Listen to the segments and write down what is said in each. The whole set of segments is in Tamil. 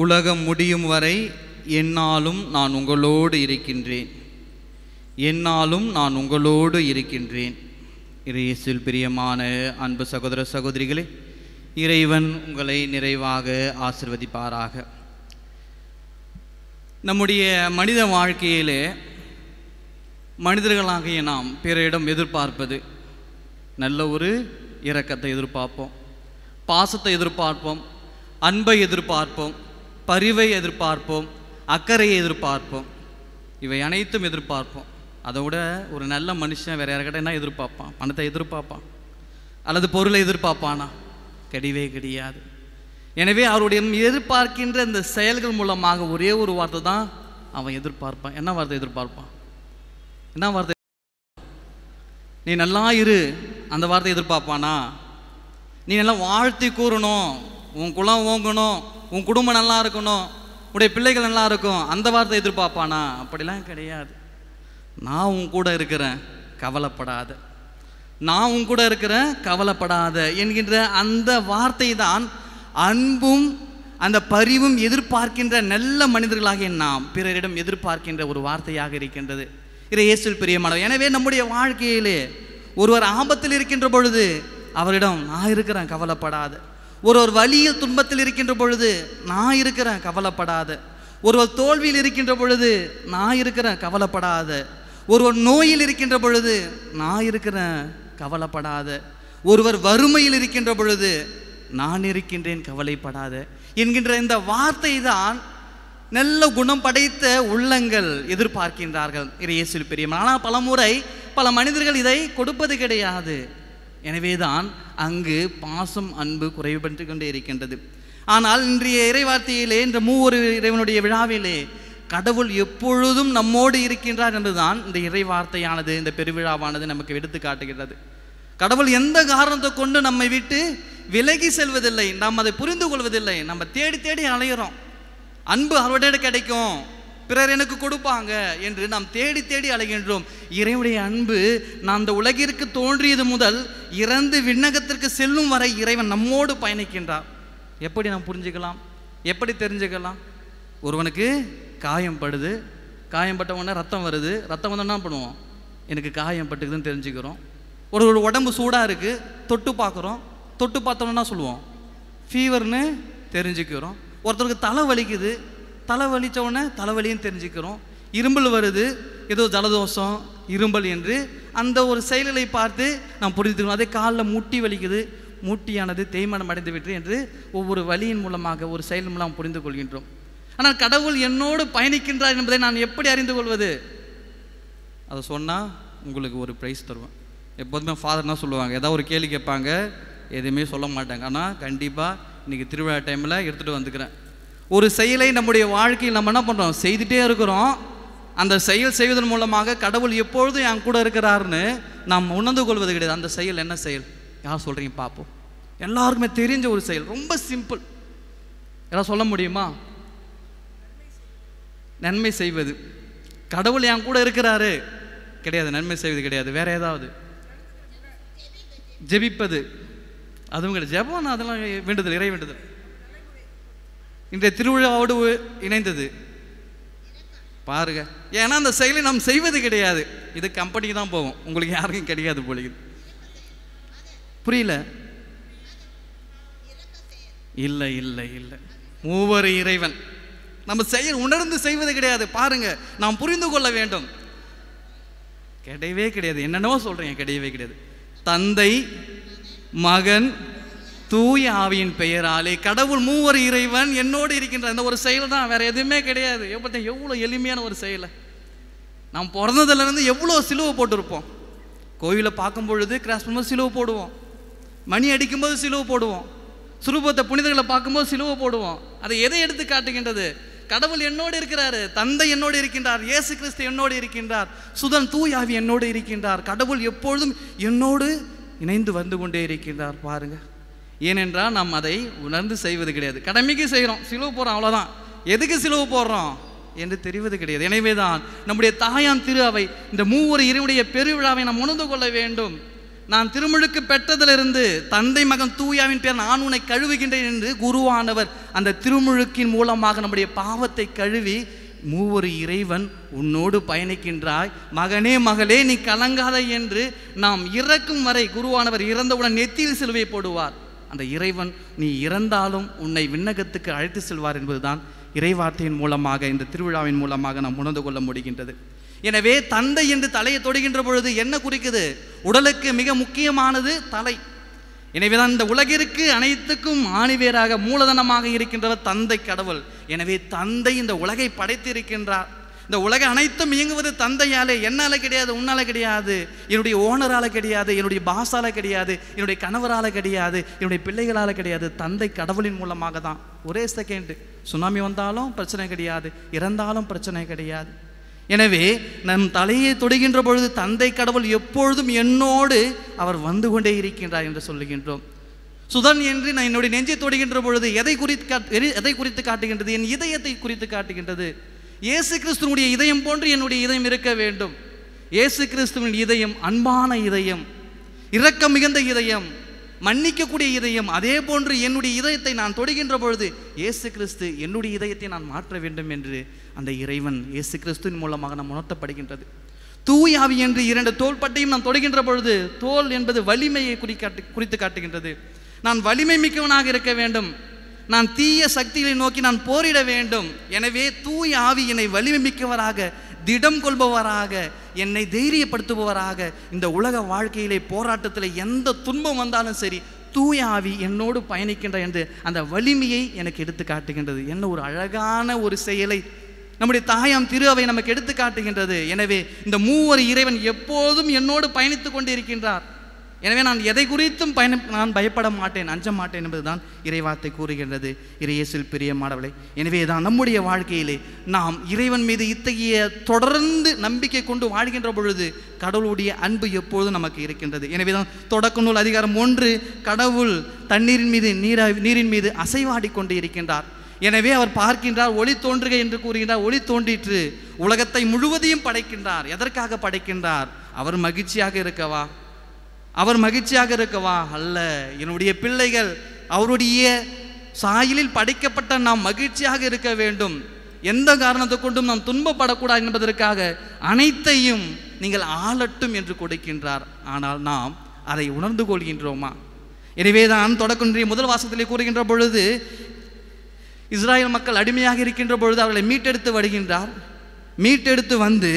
உலகம் முடியும் வரை என்னாலும் நான் உங்களோடு இருக்கின்றேன் என்னாலும் நான் உங்களோடு இருக்கின்றேன் இறைசில் பிரியமான அன்பு சகோதர சகோதரிகளே இறைவன் உங்களை நிறைவாக ஆசிர்வதிப்பாராக நம்முடைய மனித வாழ்க்கையிலே மனிதர்களாகிய நாம் பிறரிடம் எதிர்பார்ப்பது நல்ல ஒரு இரக்கத்தை எதிர்பார்ப்போம் பாசத்தை எதிர்பார்ப்போம் அன்பை எதிர்பார்ப்போம் பரிவை எதிர்பார்ப்போம் அக்கறையை எதிர்பார்ப்போம் இவை அனைத்தும் எதிர்பார்ப்போம் அதை விட ஒரு நல்ல மனுஷன் வேறு யாருக்கிட்ட என்ன எதிர்பார்ப்பான் பணத்தை எதிர்பார்ப்பான் அல்லது பொருளை எதிர்பார்ப்பானா கிடையவே கிடையாது எனவே அவருடைய எதிர்பார்க்கின்ற இந்த செயல்கள் மூலமாக ஒரே ஒரு வார்த்தை தான் அவன் எதிர்பார்ப்பான் என்ன வார்த்தை எதிர்பார்ப்பான் என்ன வார்த்தை நீ நல்லா இரு அந்த வார்த்தை எதிர்பார்ப்பானா நீ நல்லா வாழ்த்தி கூறணும் உன் குளம் ஓங்கணும் உன் குடும்பம் நல்லா இருக்கணும் உடைய பிள்ளைகள் நல்லா இருக்கும் அந்த வார்த்தை எதிர்பார்ப்பானா அப்படிலாம் கிடையாது நான் உன் கூட இருக்கிறேன் கவலைப்படாத நான் உன் கூட இருக்கிறேன் கவலைப்படாத என்கின்ற அந்த வார்த்தை தான் அன்பும் அந்த பரிவும் எதிர்பார்க்கின்ற நல்ல மனிதர்களாகிய நாம் பிறரிடம் எதிர்பார்க்கின்ற ஒரு வார்த்தையாக இருக்கின்றது இது இயேசுவில் பிரியமானவர் எனவே நம்முடைய வாழ்க்கையிலே ஒருவர் ஆபத்தில் இருக்கின்ற பொழுது அவரிடம் நான் இருக்கிறேன் கவலைப்படாது ஒரு ஒரு வழியில் துன்பத்தில் இருக்கின்ற பொழுது நான் இருக்கிறேன் கவலைப்படாத ஒருவர் தோல்வியில் இருக்கின்ற பொழுது நான் இருக்கிறேன் கவலைப்படாத ஒருவர் நோயில் இருக்கின்ற பொழுது நான் இருக்கிறேன் கவலைப்படாத ஒருவர் வறுமையில் இருக்கின்ற பொழுது நான் இருக்கின்றேன் கவலைப்படாத என்கின்ற இந்த வார்த்தை தான் நல்ல குணம் படைத்த உள்ளங்கள் எதிர்பார்க்கின்றார்கள் சொல்லி பெரியமன் ஆனால் பல முறை பல மனிதர்கள் இதை கொடுப்பது கிடையாது எனவேதான் அங்கு பாசம் அன்பு குறைவுபட்டு கொண்டே இருக்கின்றது ஆனால் இன்றைய இறைவார்த்தையிலே இந்த மூவொரு இறைவனுடைய விழாவிலே கடவுள் எப்பொழுதும் நம்மோடு இருக்கின்றார் என்றுதான் இந்த இறைவார்த்தையானது இந்த பெருவிழாவானது நமக்கு எடுத்து காட்டுகின்றது கடவுள் எந்த காரணத்தை கொண்டு நம்மை விட்டு விலகி செல்வதில்லை நாம் அதை புரிந்து கொள்வதில்லை நம்ம தேடி தேடி அலையிறோம் அன்பு அவரோட கிடைக்கும் பிறர் எனக்கு கொடுப்பாங்க என்று நாம் தேடி தேடி அலைகின்றோம் இறைவனுடைய அன்பு நான் அந்த உலகிற்கு தோன்றியது முதல் இறந்து விண்ணகத்திற்கு செல்லும் வரை இறைவன் நம்மோடு பயணிக்கின்றார் எப்படி நாம் புரிஞ்சுக்கலாம் எப்படி தெரிஞ்சுக்கலாம் ஒருவனுக்கு காயம் படுது காயம் பட்டவொடனே ரத்தம் வருது ரத்தம் என்ன பண்ணுவோம் எனக்கு காயம் பட்டுக்குதுன்னு தெரிஞ்சுக்கிறோம் ஒரு ஒரு உடம்பு சூடாக இருக்குது தொட்டு பார்க்குறோம் தொட்டு பார்த்தோன்னா சொல்லுவோம் ஃபீவர்னு தெரிஞ்சுக்கிறோம் ஒருத்தருக்கு தலை வலிக்குது தலை வலித்தோடனே தலைவலியும் தெரிஞ்சுக்கிறோம் இரும்பல் வருது ஏதோ ஜலதோஷம் இரும்பல் என்று அந்த ஒரு செயல்களை பார்த்து நாம் புரிஞ்சுக்கணும் அதே காலில் முட்டி வலிக்குது மூட்டியானது தேய்மானம் அடைந்து விட்டு என்று ஒவ்வொரு வழியின் மூலமாக ஒரு செயல் மூலம் புரிந்து கொள்கின்றோம் ஆனால் கடவுள் என்னோடு பயணிக்கின்றார் என்பதை நான் எப்படி அறிந்து கொள்வது அதை சொன்னால் உங்களுக்கு ஒரு ப்ரைஸ் தருவேன் எப்போதுமே ஃபாதர்னா சொல்லுவாங்க ஏதாவது ஒரு கேள்வி கேட்பாங்க எதுவுமே சொல்ல மாட்டாங்க ஆனால் கண்டிப்பாக இன்றைக்கி திருவிழா டைமில் எடுத்துகிட்டு வந்துக்கிறேன் ஒரு செயலை நம்முடைய வாழ்க்கையில் நம்ம என்ன பண்ணுறோம் செய்துகிட்டே இருக்கிறோம் அந்த செயல் செய்வதன் மூலமாக கடவுள் எப்பொழுதும் என் கூட இருக்கிறாருன்னு நாம் உணர்ந்து கொள்வது கிடையாது அந்த செயல் என்ன செயல் யார் சொல்கிறீங்க பார்ப்போம் எல்லாருக்குமே தெரிஞ்ச ஒரு செயல் ரொம்ப சிம்பிள் எல்லாம் சொல்ல முடியுமா நன்மை செய்வது கடவுள் என் கூட இருக்கிறாரு கிடையாது நன்மை செய்வது கிடையாது வேற ஏதாவது ஜெபிப்பது அதுவும் கிடையாது ஜெபம் அதெல்லாம் வேண்டுதல் இறை வேண்டுதல் இன்றைய திருவிழாவோடு இணைந்தது பாருங்க ஏன்னா அந்த செயலை நாம் செய்வது கிடையாது இது கம்பெனிக்கு தான் போவோம் உங்களுக்கு யாருக்கும் கிடையாது போலி புரியல இல்லை இல்லை இல்லை மூவர் இறைவன் நம்ம செய்ய உணர்ந்து செய்வது கிடையாது பாருங்க நாம் புரிந்து கொள்ள வேண்டும் கிடையவே கிடையாது என்னென்னவோ சொல்கிறேன் கிடையவே கிடையாது தந்தை மகன் தூய ஆவியின் பெயராலே கடவுள் மூவர் இறைவன் என்னோடு இருக்கின்ற அந்த ஒரு செயல் தான் வேறு எதுவுமே கிடையாது பார்த்தேன் எவ்வளோ எளிமையான ஒரு செயலை நாம் பிறந்ததுலேருந்து எவ்வளோ சிலுவை போட்டிருப்போம் கோவிலை பார்க்கும் பொழுது கிராஸ் சிலுவை போடுவோம் மணி அடிக்கும்போது சிலுவை போடுவோம் சுரூபத்தை புனிதர்களை பார்க்கும்போது சிலுவை போடுவோம் அதை எதை எடுத்து காட்டுகின்றது கடவுள் என்னோடு இருக்கிறாரு தந்தை என்னோடு இருக்கின்றார் இயேசு கிறிஸ்து என்னோடு இருக்கின்றார் சுதன் தூயாவி என்னோடு இருக்கின்றார் கடவுள் எப்பொழுதும் என்னோடு இணைந்து வந்து கொண்டே இருக்கின்றார் பாருங்கள் ஏனென்றால் நாம் அதை உணர்ந்து செய்வது கிடையாது கடமைக்கு செய்கிறோம் சிலுவை போகிறோம் அவ்வளோதான் எதுக்கு சிலுவை போடுறோம் என்று தெரிவது கிடையாது எனவே தான் நம்முடைய தாயான் திரு அவை இந்த மூவர் இருவுடைய பெருவிழாவை நாம் உணர்ந்து கொள்ள வேண்டும் நான் திருமுழுக்கு பெற்றதிலிருந்து தந்தை மகன் தூயாவின் பேர் நான் உன்னை கழுவுகின்றேன் என்று குருவானவர் அந்த திருமுழுக்கின் மூலமாக நம்முடைய பாவத்தை கழுவி மூவொரு இறைவன் உன்னோடு பயணிக்கின்றாய் மகனே மகளே நீ கலங்காதை என்று நாம் இறக்கும் வரை குருவானவர் இறந்தவுடன் நெத்தியில் சிலுவை போடுவார் அந்த இறைவன் நீ இறந்தாலும் உன்னை விண்ணகத்துக்கு அழைத்து செல்வார் என்பதுதான் இறைவார்த்தையின் மூலமாக இந்த திருவிழாவின் மூலமாக நாம் உணர்ந்து கொள்ள முடிகின்றது எனவே தந்தை என்று தலையை தொடுகின்ற பொழுது என்ன குறிக்குது உடலுக்கு மிக முக்கியமானது தலை எனவேதான் இந்த உலகிற்கு அனைத்துக்கும் ஆணிவேராக மூலதனமாக இருக்கின்றவர் தந்தை கடவுள் எனவே தந்தை இந்த உலகை படைத்திருக்கின்றார் இந்த உலக அனைத்தும் இயங்குவது தந்தையாலே என்னால் கிடையாது உன்னால் கிடையாது என்னுடைய ஓனரால் கிடையாது என்னுடைய பாஸால் கிடையாது என்னுடைய கணவரால் கிடையாது என்னுடைய பிள்ளைகளால் கிடையாது தந்தை கடவுளின் மூலமாக தான் ஒரே செகண்டு சுனாமி வந்தாலும் பிரச்சனை கிடையாது இறந்தாலும் பிரச்சனை கிடையாது எனவே நம் தலையை தொடுகின்ற பொழுது தந்தை கடவுள் எப்பொழுதும் என்னோடு அவர் வந்து கொண்டே இருக்கின்றார் என்று சொல்லுகின்றோம் சுதன் என்று நான் என்னுடைய நெஞ்சை தொடுகின்ற பொழுது எதை குறித்து எதை குறித்து காட்டுகின்றது என் இதயத்தை குறித்து காட்டுகின்றது இயேசு கிறிஸ்துவனுடைய இதயம் போன்று என்னுடைய இதயம் இருக்க வேண்டும் இயேசு கிறிஸ்துவின் இதயம் அன்பான இதயம் இரக்கம் மிகுந்த இதயம் மன்னிக்கக்கூடிய இதயம் அதே போன்று என்னுடைய இதயத்தை நான் தொடுகின்ற பொழுது இயேசு கிறிஸ்து என்னுடைய இதயத்தை நான் மாற்ற வேண்டும் என்று அந்த இறைவன் இயேசு கிறிஸ்துவின் மூலமாக நாம் உணர்த்தப்படுகின்றது தூயாவி என்று இரண்டு தோள்பட்டையும் நாம் தொடுகின்ற பொழுது தோல் என்பது வலிமையை குறி காட்டு குறித்து காட்டுகின்றது நான் வலிமை மிக்கவனாக இருக்க வேண்டும் நான் தீய சக்திகளை நோக்கி நான் போரிட வேண்டும் எனவே தூய் ஆவி என்னை வலிமை மிக்கவராக திடம் கொள்பவராக என்னை தைரியப்படுத்துபவராக இந்த உலக வாழ்க்கையிலே போராட்டத்தில் எந்த துன்பம் வந்தாலும் சரி தூய் ஆவி என்னோடு பயணிக்கின்ற என்று அந்த வலிமையை எனக்கு எடுத்து காட்டுகின்றது என்ன ஒரு அழகான ஒரு செயலை நம்முடைய தாயாம் திரு அவை நமக்கு எடுத்து காட்டுகின்றது எனவே இந்த மூவர் இறைவன் எப்போதும் என்னோடு பயணித்து கொண்டிருக்கின்றார் இருக்கின்றார் எனவே நான் எதை குறித்தும் பயண நான் பயப்பட மாட்டேன் அஞ்ச மாட்டேன் என்பதுதான் இறைவார்த்தை கூறுகின்றது இறையேசில் பிரியமானவளை எனவே தான் நம்முடைய வாழ்க்கையிலே நாம் இறைவன் மீது இத்தகைய தொடர்ந்து நம்பிக்கை கொண்டு வாழ்கின்ற பொழுது கடவுளுடைய அன்பு எப்பொழுதும் நமக்கு இருக்கின்றது எனவே தான் தொடக்க நூல் அதிகாரம் ஒன்று கடவுள் தண்ணீரின் மீது நீரா நீரின் மீது அசைவாடி கொண்டு இருக்கின்றார் எனவே அவர் பார்க்கின்றார் ஒளி தோன்றுக என்று கூறுகின்றார் ஒளி தோன்றிற்று உலகத்தை முழுவதையும் படைக்கின்றார் எதற்காக படைக்கின்றார் அவர் மகிழ்ச்சியாக இருக்கவா அவர் மகிழ்ச்சியாக இருக்கவா அல்ல என்னுடைய பிள்ளைகள் அவருடைய சாயலில் படைக்கப்பட்ட நாம் மகிழ்ச்சியாக இருக்க வேண்டும் எந்த காரணத்தை கொண்டும் நாம் துன்பப்படக்கூடாது என்பதற்காக அனைத்தையும் நீங்கள் ஆளட்டும் என்று கொடுக்கின்றார் ஆனால் நாம் அதை உணர்ந்து கொள்கின்றோமா எனவே தான் முதல் வாசத்திலே கூறுகின்ற பொழுது இஸ்ராயல் மக்கள் அடிமையாக இருக்கின்ற பொழுது அவர்களை மீட்டெடுத்து வருகின்றார் மீட்டெடுத்து வந்து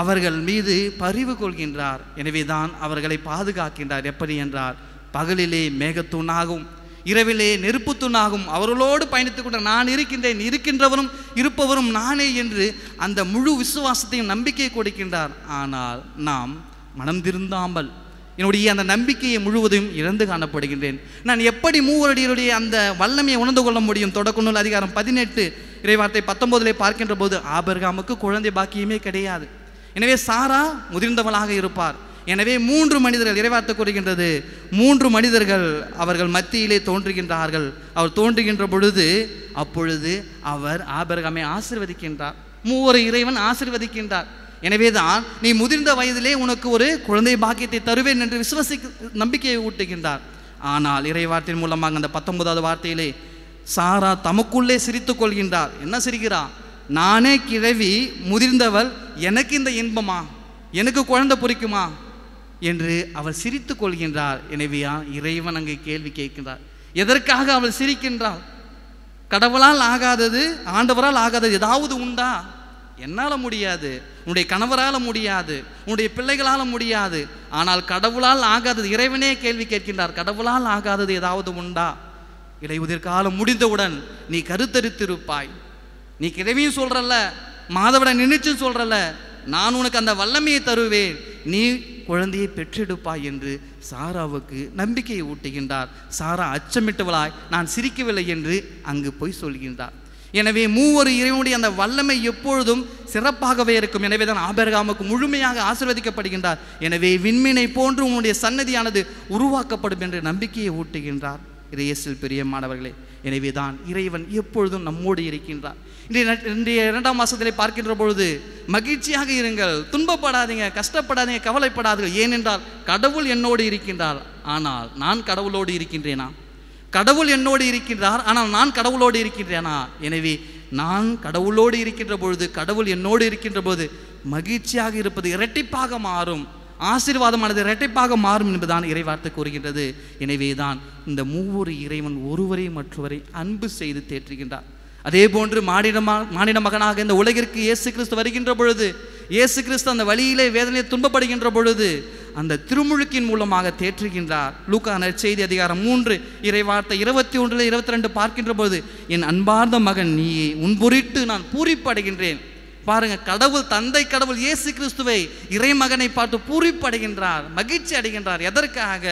அவர்கள் மீது பரிவு கொள்கின்றார் எனவேதான் அவர்களை பாதுகாக்கின்றார் எப்படி என்றார் பகலிலே மேகத்தூணாகும் இரவிலே நெருப்பு தூணாகும் அவர்களோடு பயணித்துக் கொண்ட நான் இருக்கின்றேன் இருக்கின்றவரும் இருப்பவரும் நானே என்று அந்த முழு விசுவாசத்தையும் நம்பிக்கை கொடுக்கின்றார் ஆனால் நாம் மனம் திருந்தாமல் என்னுடைய அந்த நம்பிக்கையை முழுவதையும் இழந்து காணப்படுகின்றேன் நான் எப்படி மூவருடையருடைய அந்த வல்லமையை உணர்ந்து கொள்ள முடியும் தொடக்கநூல் அதிகாரம் பதினெட்டு இறைவார்த்தை பத்தொன்பதிலே பார்க்கின்ற போது ஆபர்காமுக்கு குழந்தை பாக்கியமே கிடையாது எனவே சாரா முதிர்ந்தவளாக இருப்பார் எனவே மூன்று மனிதர்கள் இறைவார்த்தை கூறுகின்றது மூன்று மனிதர்கள் அவர்கள் மத்தியிலே தோன்றுகின்றார்கள் அவர் தோன்றுகின்ற பொழுது அப்பொழுது அவர் ஆபர்காமை ஆசிர்வதிக்கின்றார் மூவரு இறைவன் ஆசிர்வதிக்கின்றார் எனவே தான் நீ முதிர்ந்த வயதிலே உனக்கு ஒரு குழந்தை பாக்கியத்தை தருவேன் என்று விசுவசி நம்பிக்கையை ஊட்டுகின்றார் ஆனால் இறைவார்த்தையின் மூலமாக அந்த பத்தொன்பதாவது வார்த்தையிலே சாரா தமக்குள்ளே சிரித்து கொள்கின்றார் என்ன சிரிக்கிறா நானே கிழவி முதிர்ந்தவள் எனக்கு இந்த இன்பமா எனக்கு குழந்தை பொறிக்குமா என்று அவள் சிரித்து கொள்கின்றார் எனவேயா இறைவன் அங்கே கேள்வி கேட்கின்றார் எதற்காக அவள் சிரிக்கின்றாள் கடவுளால் ஆகாதது ஆண்டவரால் ஆகாதது ஏதாவது உண்டா என்னால் முடியாது உன்னுடைய கணவரால் முடியாது உன்னுடைய பிள்ளைகளால் முடியாது ஆனால் கடவுளால் ஆகாதது இறைவனே கேள்வி கேட்கின்றார் கடவுளால் ஆகாதது ஏதாவது உண்டா இலையுதிர் காலம் முடிந்தவுடன் நீ கருத்தரித்திருப்பாய் நீ கிழவியும் சொல்கிறல்ல மாதவிட நினைச்சு சொல்கிறல்ல நான் உனக்கு அந்த வல்லமையை தருவேன் நீ குழந்தையை பெற்றெடுப்பாய் என்று சாராவுக்கு நம்பிக்கையை ஊட்டுகின்றார் சாரா அச்சமிட்டவளாய் நான் சிரிக்கவில்லை என்று அங்கு போய் சொல்கின்றார் எனவே மூவர் இறைவனுடைய அந்த வல்லமை எப்பொழுதும் சிறப்பாகவே இருக்கும் எனவே தான் ஆபரகாமுக்கு முழுமையாக ஆசிர்வதிக்கப்படுகின்றார் எனவே விண்மீனை போன்று உன்னுடைய சன்னதியானது உருவாக்கப்படும் என்ற நம்பிக்கையை ஊட்டுகின்றார் இது பெரிய மாணவர்களே எனவே தான் இறைவன் எப்பொழுதும் நம்மோடு இருக்கின்றார் இன்றைய இரண்டாம் மாதத்திலே பார்க்கின்ற பொழுது மகிழ்ச்சியாக இருங்கள் துன்பப்படாதீங்க கஷ்டப்படாதீங்க கவலைப்படாதீர்கள் ஏனென்றால் கடவுள் என்னோடு இருக்கின்றார் ஆனால் நான் கடவுளோடு இருக்கின்றேனா கடவுள் என்னோடு இருக்கின்றார் ஆனால் நான் கடவுளோடு இருக்கின்றேனா எனவே நான் கடவுளோடு இருக்கின்ற பொழுது கடவுள் என்னோடு இருக்கின்ற போது மகிழ்ச்சியாக இருப்பது இரட்டிப்பாக மாறும் ஆசீர்வாதமானது இரட்டைப்பாக மாறும் என்பதுதான் இறைவார்த்தை கூறுகின்றது எனவே தான் இந்த மூவொரு இறைவன் ஒருவரை மற்றவரை அன்பு செய்து தேற்றுகின்றார் அதே போன்று மானிடமா மானிட மகனாக இந்த உலகிற்கு இயேசு கிறிஸ்து வருகின்ற பொழுது இயேசு கிறிஸ்து அந்த வழியிலே வேதனையை துன்பப்படுகின்ற பொழுது அந்த திருமுழுக்கின் மூலமாக தேற்றுகின்றார் லூக்கா நற்செய்தி அதிகாரம் மூன்று இறைவார்த்தை இருபத்தி ஒன்றில் இருபத்தி ரெண்டு பார்க்கின்ற போது என் அன்பார்ந்த மகன் நீயே உன் நான் பூரிப்படைகின்றேன் பாருங்க கடவுள் தந்தை கடவுள் இயேசு கிறிஸ்துவை இறைமகனை பார்த்து பூரிப்படைகின்றார் மகிழ்ச்சி அடைகின்றார் எதற்காக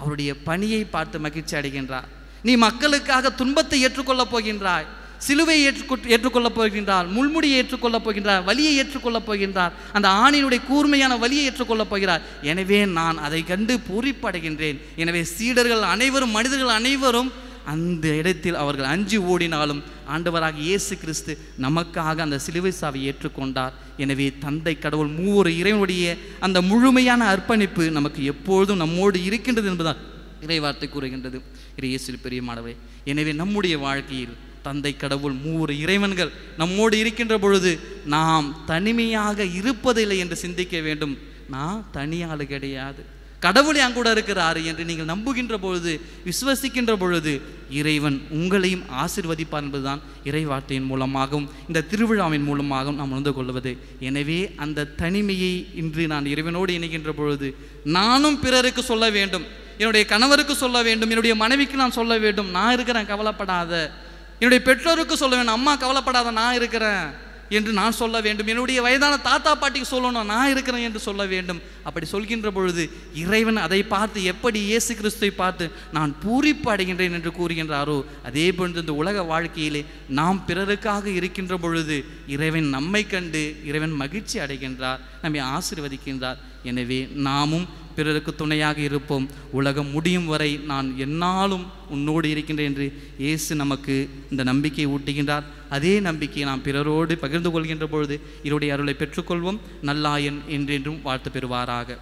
அவருடைய பணியை பார்த்து மகிழ்ச்சி அடைகின்றார் நீ மக்களுக்காக துன்பத்தை ஏற்றுக்கொள்ளப் போகின்றாய் சிலுவையை ஏற்றுக்கொ ஏற்றுக்கொள்ளப் போகின்றார் முள்முடியை ஏற்றுக்கொள்ளப் போகின்றார் வலியை ஏற்றுக்கொள்ளப் போகின்றார் அந்த ஆணினுடைய கூர்மையான வலியை ஏற்றுக்கொள்ளப் போகிறார் எனவே நான் அதை கண்டு பூரிப்படைகின்றேன் எனவே சீடர்கள் அனைவரும் மனிதர்கள் அனைவரும் அந்த இடத்தில் அவர்கள் அஞ்சு ஓடினாலும் ஆண்டவராக இயேசு கிறிஸ்து நமக்காக அந்த சிலுவை சாவை ஏற்றுக்கொண்டார் எனவே தந்தை கடவுள் மூவொரு இறைவனுடைய அந்த முழுமையான அர்ப்பணிப்பு நமக்கு எப்பொழுதும் நம்மோடு இருக்கின்றது என்பதால் இறைவார்த்தை கூறுகின்றது இயேசு பெரிய மாணவரே எனவே நம்முடைய வாழ்க்கையில் தந்தை கடவுள் மூவர் இறைவன்கள் நம்மோடு இருக்கின்ற பொழுது நாம் தனிமையாக இருப்பதில்லை என்று சிந்திக்க வேண்டும் நான் தனியாள் கிடையாது கடவுள் என் கூட இருக்கிறாரு என்று நீங்கள் நம்புகின்ற பொழுது விசுவசிக்கின்ற பொழுது இறைவன் உங்களையும் ஆசிர்வதிப்பார் என்பதுதான் இறைவார்த்தையின் மூலமாகவும் இந்த திருவிழாவின் மூலமாகவும் நாம் உணர்ந்து கொள்வது எனவே அந்த தனிமையை இன்று நான் இறைவனோடு இணைகின்ற பொழுது நானும் பிறருக்கு சொல்ல வேண்டும் என்னுடைய கணவருக்கு சொல்ல வேண்டும் என்னுடைய மனைவிக்கு நான் சொல்ல வேண்டும் நான் இருக்கிறேன் கவலைப்படாத என்னுடைய பெற்றோருக்கு சொல்ல வேணும் அம்மா கவலைப்படாத நான் இருக்கிறேன் என்று நான் சொல்ல வேண்டும் என்னுடைய வயதான தாத்தா பாட்டிக்கு சொல்லணும் நான் இருக்கிறேன் என்று சொல்ல வேண்டும் அப்படி சொல்கின்ற பொழுது இறைவன் அதை பார்த்து எப்படி இயேசு கிறிஸ்துவை பார்த்து நான் பூரிப்பு அடைகின்றேன் என்று கூறுகின்றாரோ அதே போன்று இந்த உலக வாழ்க்கையிலே நாம் பிறருக்காக இருக்கின்ற பொழுது இறைவன் நம்மை கண்டு இறைவன் மகிழ்ச்சி அடைகின்றார் நம்மை ஆசிர்வதிக்கின்றார் எனவே நாமும் பிறருக்கு துணையாக இருப்போம் உலகம் முடியும் வரை நான் என்னாலும் உன்னோடு இருக்கின்றேன் என்று இயேசு நமக்கு இந்த நம்பிக்கையை ஊட்டுகின்றார் அதே நம்பிக்கையை நாம் பிறரோடு பகிர்ந்து கொள்கின்ற பொழுது இவருடைய அருளை பெற்றுக்கொள்வோம் நல்லாயன் என்றென்றும் வாழ்த்து பெறுவாராக